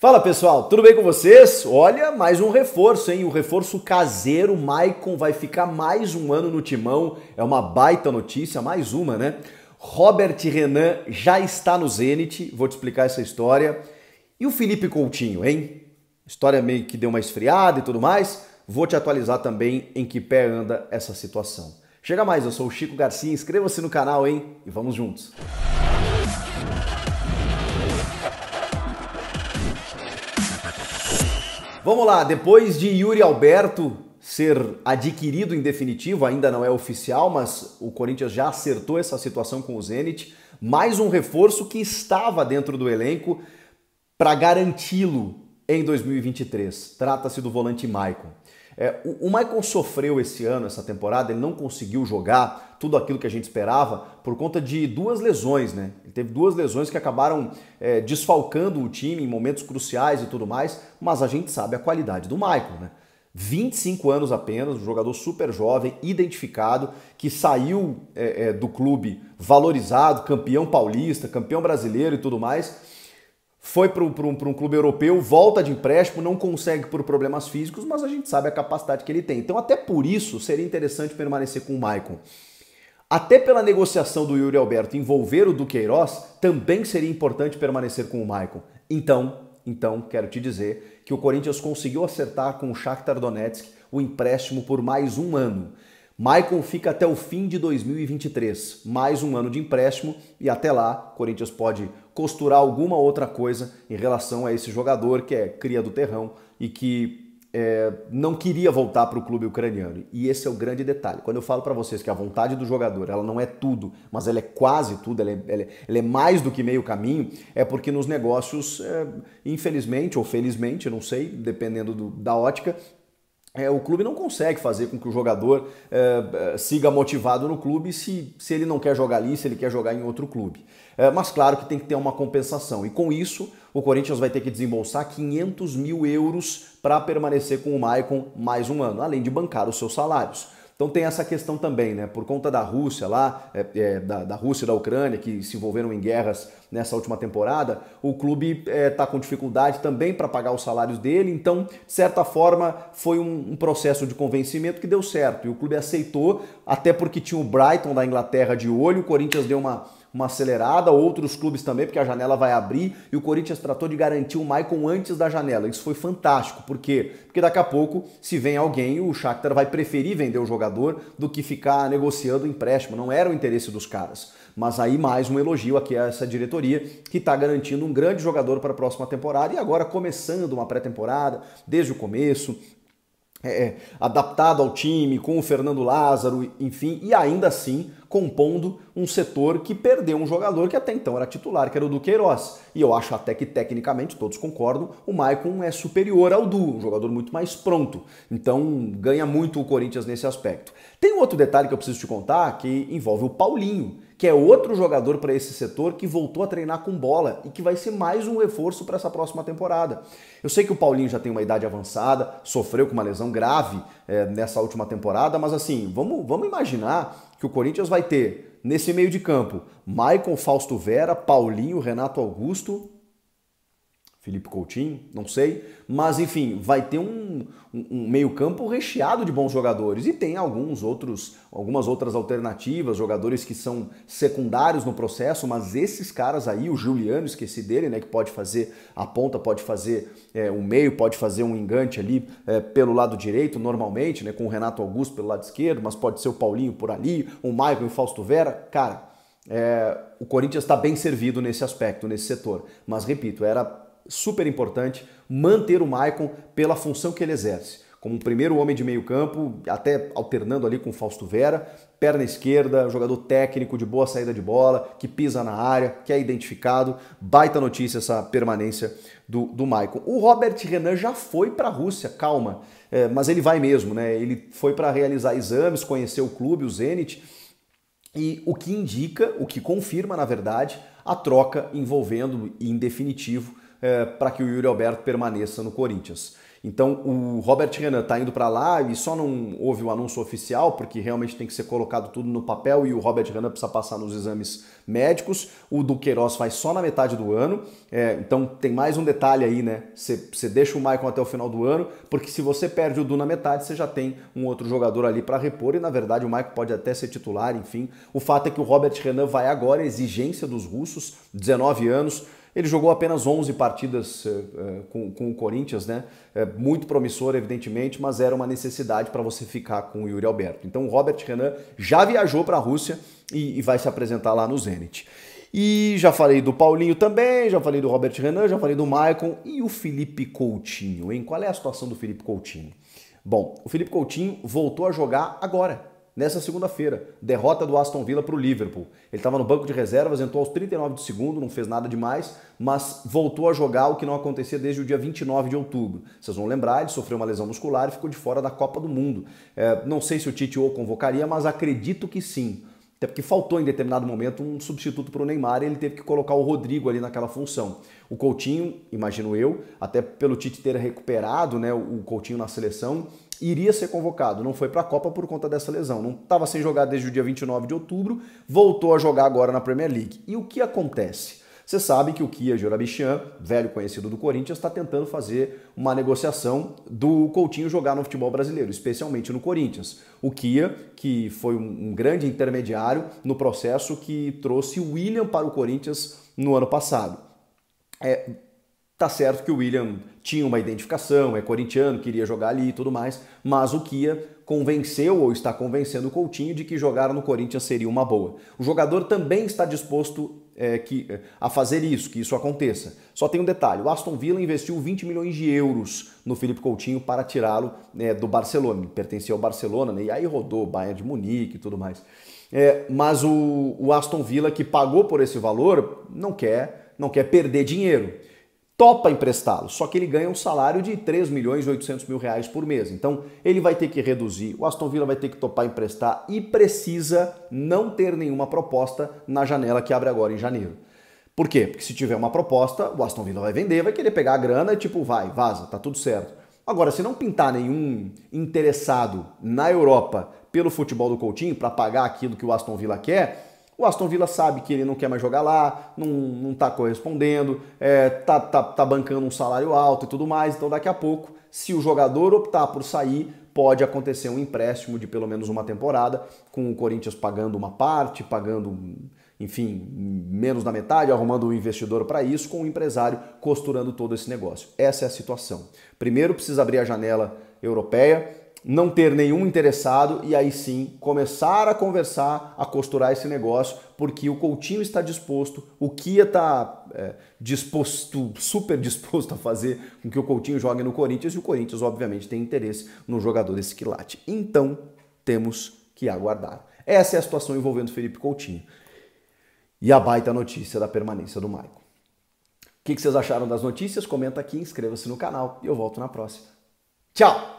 Fala pessoal, tudo bem com vocês? Olha, mais um reforço, hein? O reforço caseiro, Maicon vai ficar mais um ano no timão. É uma baita notícia, mais uma, né? Robert Renan já está no Zenit, vou te explicar essa história. E o Felipe Coutinho, hein? História meio que deu uma esfriada e tudo mais. Vou te atualizar também em que pé anda essa situação. Chega mais, eu sou o Chico Garcia, inscreva-se no canal, hein? E vamos juntos. Vamos lá, depois de Yuri Alberto ser adquirido em definitivo, ainda não é oficial, mas o Corinthians já acertou essa situação com o Zenit, mais um reforço que estava dentro do elenco para garanti-lo em 2023. Trata-se do volante Maicon. É, o, o sofreu esse ano, essa temporada, ele não conseguiu jogar tudo aquilo que a gente esperava por conta de duas lesões, né? Ele teve duas lesões que acabaram é, desfalcando o time em momentos cruciais e tudo mais, mas a gente sabe a qualidade do Michael, né? 25 anos apenas, um jogador super jovem, identificado, que saiu é, é, do clube valorizado, campeão paulista, campeão brasileiro e tudo mais foi para um, clube europeu, volta de empréstimo, não consegue por problemas físicos, mas a gente sabe a capacidade que ele tem. Então, até por isso, seria interessante permanecer com o Maicon. Até pela negociação do Yuri Alberto envolver o Duqueiroz, também seria importante permanecer com o Maicon. Então, então, quero te dizer que o Corinthians conseguiu acertar com o Shakhtar Donetsk o empréstimo por mais um ano. Maicon fica até o fim de 2023, mais um ano de empréstimo e até lá, o Corinthians pode costurar alguma outra coisa em relação a esse jogador que é cria do terrão e que é, não queria voltar para o clube ucraniano. E esse é o grande detalhe. Quando eu falo para vocês que a vontade do jogador ela não é tudo, mas ela é quase tudo, ela é, ela é, ela é mais do que meio caminho, é porque nos negócios, é, infelizmente ou felizmente, não sei, dependendo do, da ótica, é, o clube não consegue fazer com que o jogador é, é, siga motivado no clube se, se ele não quer jogar ali, se ele quer jogar em outro clube. É, mas claro que tem que ter uma compensação. E com isso, o Corinthians vai ter que desembolsar 500 mil euros para permanecer com o Maicon mais um ano, além de bancar os seus salários. Então tem essa questão também, né? Por conta da Rússia lá, é, é, da, da, Rússia e da Ucrânia, que se envolveram em guerras nessa última temporada, o clube está é, tá com dificuldade também para pagar os salários dele. Então, de certa forma, foi um, um, processo de convencimento que deu certo. E o clube aceitou, até porque tinha o Brighton da Inglaterra de olho, o Corinthians deu uma uma acelerada, outros clubes também, porque a janela vai abrir e o Corinthians tratou de garantir o Maicon antes da janela. Isso foi fantástico, por quê? Porque daqui a pouco, se vem alguém, o Shakhtar vai preferir vender o jogador do que ficar negociando empréstimo. Não era o interesse dos caras. Mas aí mais um elogio aqui a essa diretoria que está garantindo um grande jogador para a próxima temporada e agora começando uma pré-temporada desde o começo, é, é, adaptado ao time, com o Fernando Lázaro, enfim, e ainda assim compondo um setor que perdeu um jogador que até então era titular, que era o Duqueiroz. E eu acho até que tecnicamente, todos concordam, o Maicon é superior ao Du, um jogador muito mais pronto. Então ganha muito o Corinthians nesse aspecto. Tem um outro detalhe que eu preciso te contar que envolve o Paulinho que é outro jogador para esse setor que voltou a treinar com bola e que vai ser mais um reforço para essa próxima temporada. Eu sei que o Paulinho já tem uma idade avançada, sofreu com uma lesão grave é, nessa última temporada, mas assim, vamos, vamos imaginar que o Corinthians vai ter nesse meio de campo Maicon, Fausto Vera, Paulinho, Renato Augusto, Felipe Coutinho, não sei. Mas, enfim, vai ter um, um, meio-campo recheado de bons jogadores. E tem alguns outros, algumas outras alternativas, jogadores que são secundários no processo, mas esses caras aí, o Juliano, esqueci dele, né? Que pode fazer a ponta, pode fazer é, o meio, pode fazer um engante ali é, pelo lado direito, normalmente, né? Com o Renato Augusto pelo lado esquerdo, mas pode ser o Paulinho por ali, o Maicon e o Fausto Vera. Cara, é, o Corinthians está bem servido nesse aspecto, nesse setor. Mas, repito, era super importante manter o Maicon pela função que ele exerce. Como o primeiro homem de meio campo, até alternando ali com o Fausto Vera, perna esquerda, jogador técnico de boa saída de bola, que pisa na área, que é identificado. Baita notícia essa permanência do, do Maicon. O Robert Renan já foi para a Rússia, calma, é, mas ele vai mesmo, né? Ele foi para realizar exames, conhecer o clube, o Zenit, e o que indica, o que confirma, na verdade, a troca envolvendo, em definitivo, é, eh, para que o Yuri Alberto permaneça no Corinthians. Então o Robert Renan está indo para lá e só não houve o anúncio oficial, porque realmente tem que ser colocado tudo no papel e o Robert Renan precisa passar nos exames médicos. O do Queiroz faz só na metade do ano. É, então tem mais um detalhe aí, né? Você deixa o Maicon até o final do ano, porque se você perde o Du na metade, você já tem um outro jogador ali para repor e na verdade o Maicon pode até ser titular, enfim. O fato é que o Robert Renan vai agora, é exigência dos russos, 19 anos. Ele jogou apenas 11 partidas eh, eh, com, o Corinthians, né? É muito promissor, evidentemente, mas era uma necessidade para você ficar com o Yuri Alberto. Então o Robert Renan já viajou para a Rússia e, e vai se apresentar lá no Zenit. E já falei do Paulinho também, já falei do Robert Renan, já falei do Maicon e o Felipe Coutinho, hein? Qual é a situação do Felipe Coutinho? Bom, o Felipe Coutinho voltou a jogar agora, nessa segunda-feira. Derrota do Aston Villa para o Liverpool. Ele estava no banco de reservas, entrou aos 39 de segundo, não fez nada demais, mas voltou a jogar o que não acontecia desde o dia 29 de outubro. Vocês vão lembrar, ele sofreu uma lesão muscular e ficou de fora da Copa do Mundo. É, não sei se o Tite o convocaria, mas acredito que sim. Até porque faltou em determinado momento um substituto para o Neymar e ele teve que colocar o Rodrigo ali naquela função. O Coutinho, imagino eu, até pelo Tite ter recuperado né, o Coutinho na seleção, iria ser convocado. Não foi para a Copa por conta dessa lesão. Não estava sem jogar desde o dia 29 de outubro, voltou a jogar agora na Premier League. E o que acontece? Você sabe que o Kia Jorabichan, velho conhecido do Corinthians, está tentando fazer uma negociação do Coutinho jogar no futebol brasileiro, especialmente no Corinthians. O Kia, que foi um grande intermediário no processo que trouxe o William para o Corinthians no ano passado. É, Tá certo que o William tinha uma identificação, é corintiano, queria jogar ali e tudo mais, mas o Kia convenceu ou está convencendo o Coutinho de que jogar no Corinthians seria uma boa. O jogador também está disposto é, que, é, a fazer isso, que isso aconteça. Só tem um detalhe: o Aston Villa investiu 20 milhões de euros no Felipe Coutinho para tirá-lo é, do Barcelona. Ele pertencia ao Barcelona, né? e aí rodou Bayern de Munique e tudo mais. É, mas o, o Aston Villa, que pagou por esse valor, não quer, não quer perder dinheiro topa emprestá-lo, só que ele ganha um salário de 3 milhões e 800 mil reais por mês. Então ele vai ter que reduzir, o Aston Villa vai ter que topar emprestar e precisa não ter nenhuma proposta na janela que abre agora em janeiro. Por quê? Porque se tiver uma proposta, o Aston Villa vai vender, vai querer pegar a grana e tipo, vai, vaza, tá tudo certo. Agora, se não pintar nenhum interessado na Europa pelo futebol do Coutinho para pagar aquilo que o Aston Villa quer, o Aston Villa sabe que ele não quer mais jogar lá, não, não tá correspondendo, é, tá, tá, tá bancando um salário alto e tudo mais. Então, daqui a pouco, se o jogador optar por sair, pode acontecer um empréstimo de pelo menos uma temporada, com o Corinthians pagando uma parte, pagando enfim, menos da metade, arrumando um investidor para isso, com o empresário costurando todo esse negócio. Essa é a situação. Primeiro precisa abrir a janela europeia, não ter nenhum interessado e aí sim começar a conversar, a costurar esse negócio, porque o Coutinho está disposto, o Kia está é, disposto, super disposto a fazer com que o Coutinho jogue no Corinthians e o Corinthians, obviamente, tem interesse no jogador desse quilate. Então, temos que aguardar. Essa é a situação envolvendo Felipe Coutinho e a baita notícia da permanência do Maicon. O que vocês acharam das notícias? Comenta aqui, inscreva-se no canal e eu volto na próxima. Tchau!